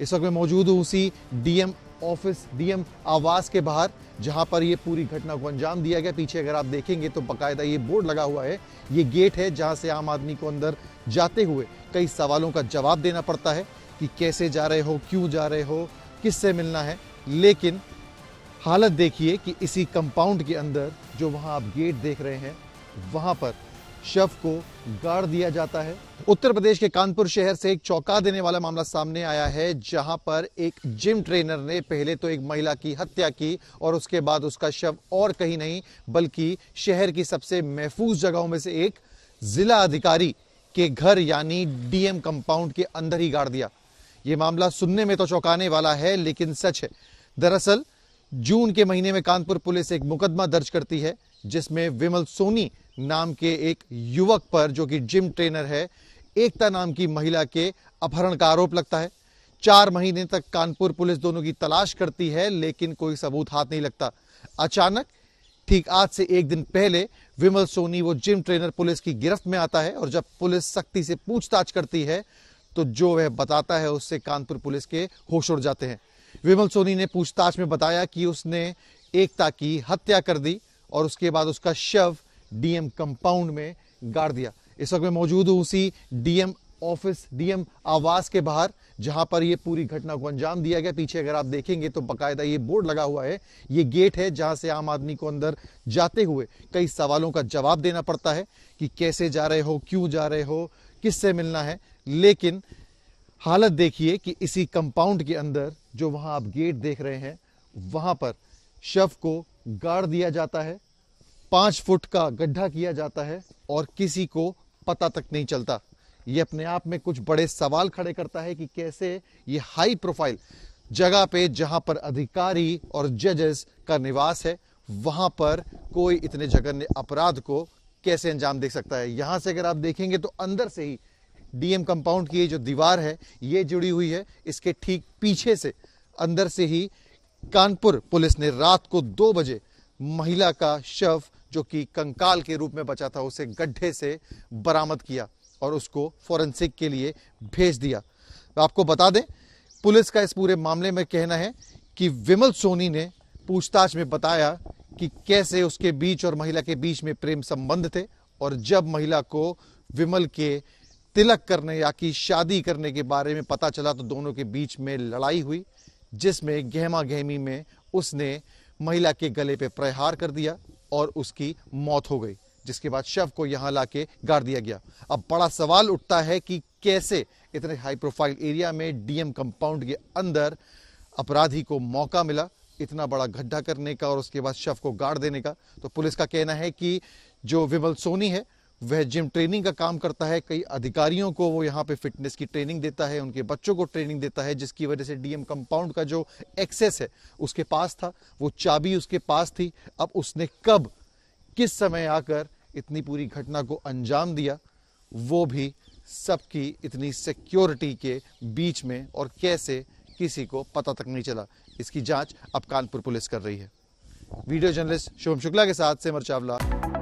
इस वक्त मैं मौजूद हूँ उसी डीएम ऑफिस डीएम आवास के बाहर जहाँ पर ये पूरी घटना को अंजाम दिया गया पीछे अगर आप देखेंगे तो बकायदा ये बोर्ड लगा हुआ है ये गेट है जहाँ से आम आदमी को अंदर जाते हुए कई सवालों का जवाब देना पड़ता है कि कैसे जा रहे हो क्यों जा रहे हो किससे मिलना है लेकिन हालत देखिए कि इसी कंपाउंड के अंदर जो वहाँ आप गेट देख रहे हैं वहाँ पर शव को गाड़ दिया जाता है उत्तर प्रदेश के कानपुर शहर से एक चौंका देने वाला मामला सामने आया है जहां पर एक जिम ट्रेनर ने पहले तो एक महिला की हत्या की और उसके बाद उसका शव और कहीं नहीं बल्कि शहर की सबसे महफूज जगहों में से एक जिला अधिकारी के घर यानी डीएम कंपाउंड के अंदर ही गाड़ दिया ये मामला सुनने में तो चौंकाने वाला है लेकिन सच है दरअसल जून के महीने में कानपुर पुलिस एक मुकदमा दर्ज करती है जिसमें विमल सोनी नाम के एक युवक पर जो कि जिम ट्रेनर है एकता नाम की महिला के अपहरण का आरोप लगता है चार महीने तक कानपुर पुलिस दोनों की तलाश करती है लेकिन कोई सबूत हाथ नहीं लगता अचानक ठीक आज से एक दिन पहले विमल सोनी वो जिम ट्रेनर पुलिस की गिरफ्त में आता है और जब पुलिस सख्ती से पूछताछ करती है तो जो वह बताता है उससे कानपुर पुलिस के होश उड़ जाते हैं विमल सोनी ने पूछताछ में बताया कि उसने एकता की हत्या कर दी और उसके बाद उसका शव डीएम कंपाउंड में गाड़ दिया इस वक्त मैं मौजूद हूं उसी डीएम ऑफिस डीएम आवास के बाहर जहां पर यह पूरी घटना को अंजाम दिया गया पीछे अगर आप देखेंगे तो बकायदा ये बोर्ड लगा हुआ है ये गेट है जहां से आम आदमी को अंदर जाते हुए कई सवालों का जवाब देना पड़ता है कि कैसे जा रहे हो क्यों जा रहे हो किससे मिलना है लेकिन हालत देखिए कि इसी कंपाउंड के अंदर जो वहां आप गेट देख रहे हैं वहां पर शव को गाड़ दिया जाता है पांच फुट का गड्ढा किया जाता है और किसी को पता तक नहीं चलता ये अपने आप में कुछ बड़े सवाल खड़े करता है कि कैसे ये हाई प्रोफाइल जगह पे जहां पर अधिकारी और जजेस का निवास है वहां पर कोई इतने जघन्य अपराध को कैसे अंजाम दे सकता है यहां से अगर आप देखेंगे तो अंदर से ही डीएम कंपाउंड की जो दीवार है ये जुड़ी हुई है इसके ठीक पीछे से अंदर से ही कानपुर पुलिस ने रात को दो बजे महिला का शव जो कि कंकाल के रूप में बचा था उसे गड्ढे से बरामद किया और उसको फॉरेंसिक के लिए भेज दिया आपको बता दें पुलिस का इस पूरे मामले में कहना है कि विमल सोनी ने पूछताछ में बताया कि कैसे उसके बीच और महिला के बीच में प्रेम संबंध थे और जब महिला को विमल के तिलक करने या कि शादी करने के बारे में पता चला तो दोनों के बीच में लड़ाई हुई जिसमें गहमा गहमी में उसने महिला के गले पे प्रहार कर दिया और उसकी मौत हो गई जिसके बाद शव को यहां लाके गाड़ दिया गया अब बड़ा सवाल उठता है कि कैसे इतने हाई प्रोफाइल एरिया में डीएम कंपाउंड के अंदर अपराधी को मौका मिला इतना बड़ा गड्ढा करने का और उसके बाद शव को गाड़ देने का तो पुलिस का कहना है कि जो विमल सोनी है वह जिम ट्रेनिंग का काम करता है कई अधिकारियों को वो यहाँ पे फिटनेस की ट्रेनिंग देता है उनके बच्चों को ट्रेनिंग देता है जिसकी वजह से डीएम कंपाउंड का जो एक्सेस है उसके पास था वो चाबी उसके पास थी अब उसने कब किस समय आकर इतनी पूरी घटना को अंजाम दिया वो भी सबकी इतनी सिक्योरिटी के बीच में और कैसे किसी को पता तक नहीं चला इसकी जाँच अब कानपुर पुलिस कर रही है वीडियो जर्नलिस्ट शुभम शुक्ला के साथ से चावला